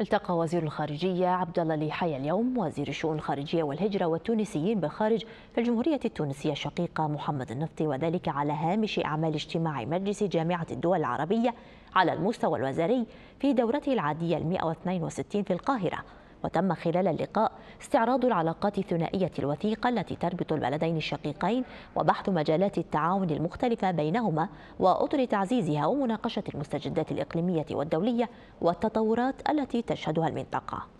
التقى وزير الخارجية عبد الله ليحيى اليوم وزير الشؤون الخارجية والهجرة والتونسيين بالخارج في الجمهورية التونسية الشقيقة محمد النفطي وذلك على هامش أعمال اجتماع مجلس جامعة الدول العربية على المستوى الوزاري في دورته العادية 162 في القاهرة وتم خلال اللقاء استعراض العلاقات الثنائية الوثيقة التي تربط البلدين الشقيقين وبحث مجالات التعاون المختلفة بينهما وأطر تعزيزها ومناقشة المستجدات الإقليمية والدولية والتطورات التي تشهدها المنطقة